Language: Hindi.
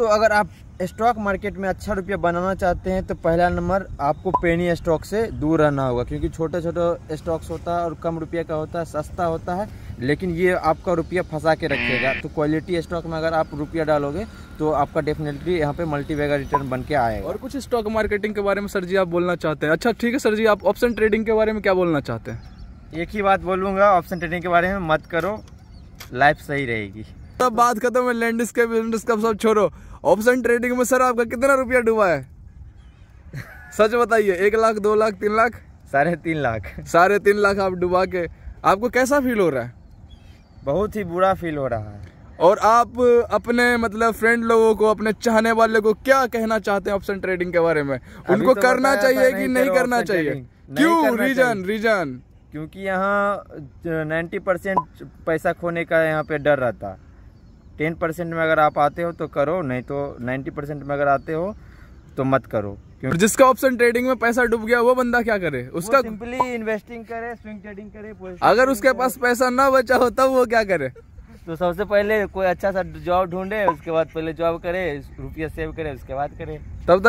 दोस्तों अगर आप स्टॉक मार्केट में अच्छा रुपया बनाना चाहते हैं तो पहला नंबर आपको पेनी स्टॉक से दूर रहना होगा क्योंकि छोटे छोटे स्टॉक्स होता है और कम रुपया का होता है सस्ता होता है लेकिन ये आपका रुपया फंसा के रखेगा तो क्वालिटी स्टॉक में अगर आप रुपया डालोगे तो आपका डेफिनेटली यहाँ पे मल्टीवेगा रिटर्न बन के आएगा और कुछ स्टॉक मार्केटिंग के बारे में सर जी आप बोलना चाहते हैं अच्छा ठीक है सर जी आप ऑप्शन ट्रेडिंग के बारे में क्या बोलना चाहते हैं एक ही बात बोलूँगा ऑप्शन ट्रेडिंग के बारे में मत करो लाइफ सही रहेगी तब तो बात खत्म है लैंडस्केप लैंडस्केप सब छोड़ो ऑप्शन ट्रेडिंग में सर आपका कितना रुपया डूबा है सच बताइए एक लाख दो लाख तीन लाख साढ़े तीन लाख साढ़े तीन लाख आप डुबा के आपको कैसा फील हो रहा है बहुत ही बुरा फील हो रहा है और आप अपने मतलब फ्रेंड लोगों को अपने चाहने वाले को क्या कहना चाहते हैं ऑप्शन ट्रेडिंग के बारे में उनको तो करना चाहिए कि नहीं नहीं करना चाहिए क्यों रीजन रीजन क्योंकि यहाँ 90 परसेंट पैसा खोने का यहाँ पे डर रहता है टेन परसेंट में अगर आप आते हो तो करो नहीं तो नाइन्टी परसेंट में अगर आते हो तो मत करो क्योंकि जिसका ऑप्शन ट्रेडिंग में पैसा डूब गया वो बंदा क्या करे उसका सिंपली इन्वेस्टिंग करे स्विंग ट्रेडिंग करे अगर उसके पास पैसा ना बचा हो तब वो क्या करे तो सबसे पहले कोई अच्छा सा जॉब ढूंढे उसके बाद पहले जॉब करे रुपया सेव करे उसके बाद करे तब तक